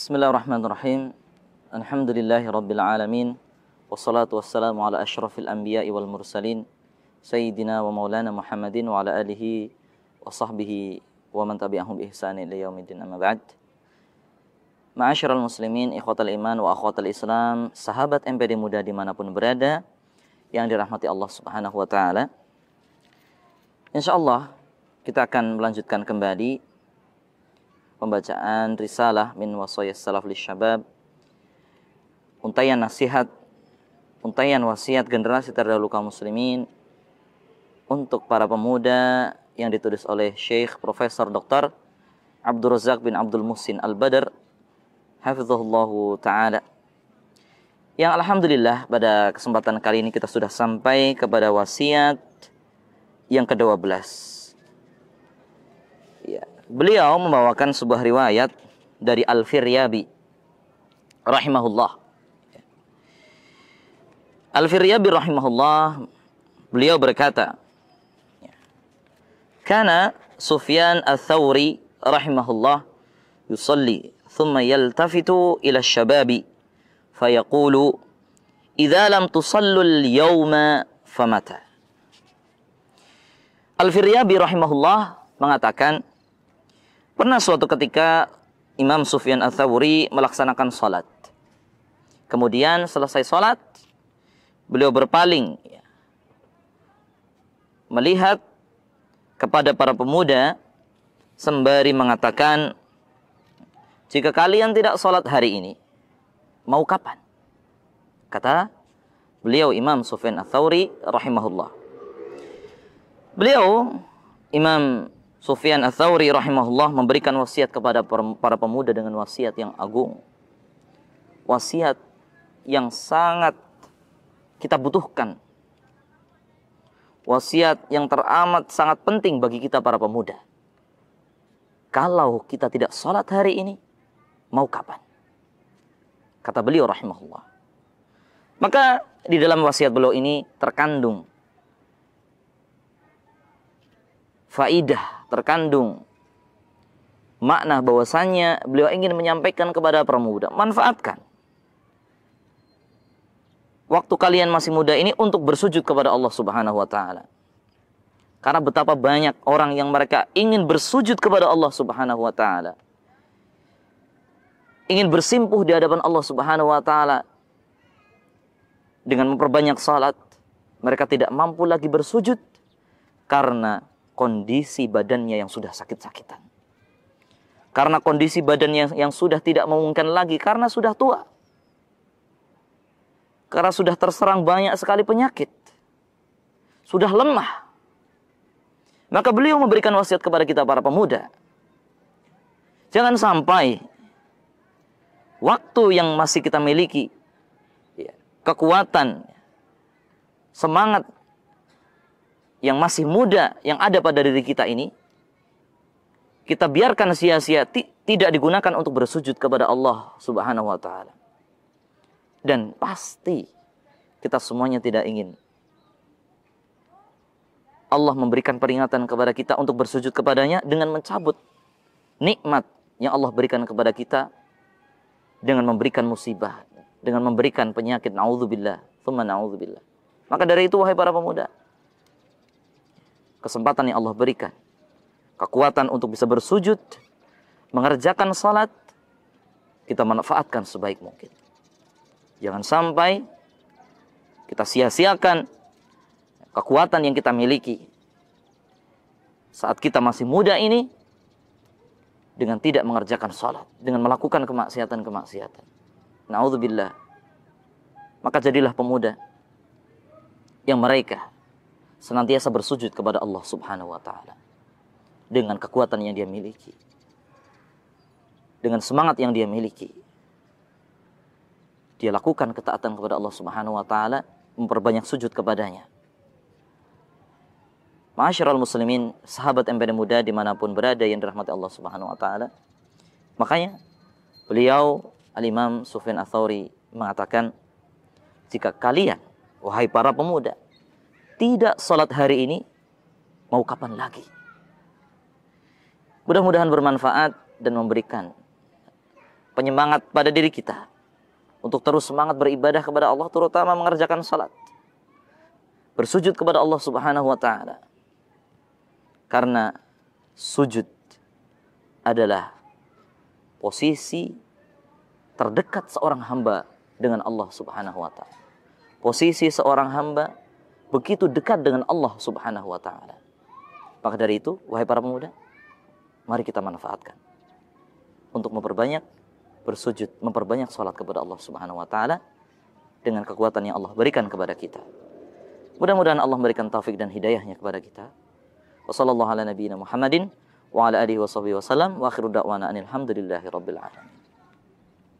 Bismillahirrahmanirrahim. Alhamdulillahi rabbil alamin. Wassalatu wassalamu ala asyrafil anbiya'i wal mursalin. Sayyidina wa maulana Muhammadin wa ala alihi wa sahbihi wa man tabi'ahum bi ihsanin ila yaumiddin amma ba'd. Ma'asyiral muslimin, ikhwatal iman wa akhwatal islam, sahabat MPD muda dimanapun berada yang dirahmati Allah Subhanahu wa taala. Insyaallah kita akan melanjutkan kembali pembacaan risalah min Wasoyas salaf li syabab untayan nasihat untayan wasiat generasi terdahulu kaum muslimin untuk para pemuda yang ditulis oleh Syekh Profesor Dr. Abdul Razak bin Abdul Muhsin Al-Badr Hafizullah taala yang alhamdulillah pada kesempatan kali ini kita sudah sampai kepada wasiat yang ke-12 ya Beliau membawakan sebuah riwayat dari Al-Firyabi rahimahullah. Al-Firyabi rahimahullah beliau berkata, "Karena Sufyan al-Thawri rahimahullah yusalli thumma yaltafitu ila asy-syababi fayaqulu idza lam tusallu al-yawma famata?" Al-Firyabi rahimahullah mengatakan Pernah suatu ketika Imam Sufyan al-Thawri melaksanakan sholat. Kemudian selesai sholat, beliau berpaling ya, melihat kepada para pemuda sembari mengatakan, "Jika kalian tidak sholat hari ini, mau kapan?" Kata beliau Imam Sufyan Al-Thawri rahimahullah. Beliau Imam Sufyan Ats-Tsauri rahimahullah memberikan wasiat kepada para pemuda dengan wasiat yang agung. Wasiat yang sangat kita butuhkan. Wasiat yang teramat sangat penting bagi kita para pemuda. Kalau kita tidak sholat hari ini, mau kapan? Kata beliau rahimahullah. Maka di dalam wasiat beliau ini terkandung faidah terkandung makna bahwasanya beliau ingin menyampaikan kepada permuda, manfaatkan. Waktu kalian masih muda ini untuk bersujud kepada Allah Subhanahu wa taala. Karena betapa banyak orang yang mereka ingin bersujud kepada Allah Subhanahu wa taala. Ingin bersimpuh di hadapan Allah Subhanahu wa taala dengan memperbanyak salat, mereka tidak mampu lagi bersujud karena kondisi badannya yang sudah sakit-sakitan. Karena kondisi badannya yang sudah tidak memungkinkan lagi karena sudah tua. Karena sudah terserang banyak sekali penyakit. Sudah lemah. Maka beliau memberikan wasiat kepada kita para pemuda. Jangan sampai waktu yang masih kita miliki, ya, kekuatan, semangat yang masih muda yang ada pada diri kita ini kita biarkan sia-sia tidak digunakan untuk bersujud kepada Allah Subhanahu wa taala. Dan pasti kita semuanya tidak ingin Allah memberikan peringatan kepada kita untuk bersujud kepadanya dengan mencabut nikmat yang Allah berikan kepada kita dengan memberikan musibah, dengan memberikan penyakit naudzubillah, tsumma naudzubillah. Maka dari itu wahai para pemuda, kesempatan yang Allah berikan. Kekuatan untuk bisa bersujud, mengerjakan salat, kita manfaatkan sebaik mungkin. Jangan sampai kita sia-siakan kekuatan yang kita miliki. Saat kita masih muda ini, dengan tidak mengerjakan salat, dengan melakukan kemaksiatan-kemaksiatan. Naudzubillah. Maka jadilah pemuda yang mereka senantiasa bersujud kepada Allah Subhanahu wa taala dengan kekuatan yang dia miliki dengan semangat yang dia miliki dia lakukan ketaatan kepada Allah Subhanahu wa taala memperbanyak sujud kepadanya Masyarul muslimin sahabat MPD muda dimanapun berada yang dirahmati Allah Subhanahu wa taala makanya beliau Al-Imam Sufyan Atsauri mengatakan jika kalian wahai para pemuda tidak sholat hari ini, mau kapan lagi? Mudah-mudahan bermanfaat dan memberikan penyemangat pada diri kita untuk terus semangat beribadah kepada Allah terutama mengerjakan salat. Bersujud kepada Allah Subhanahu wa taala. Karena sujud adalah posisi terdekat seorang hamba dengan Allah Subhanahu wa taala. Posisi seorang hamba begitu dekat dengan Allah Subhanahu wa taala. Maka dari itu, wahai para pemuda, mari kita manfaatkan untuk memperbanyak bersujud, memperbanyak salat kepada Allah Subhanahu wa taala dengan kekuatan yang Allah berikan kepada kita. Mudah-mudahan Allah memberikan taufik dan hidayahnya kepada kita. Wassallallahu ala nabiyina Muhammadin wa ala alihi wasallam wa akhiru da'wana anil rabbil alamin.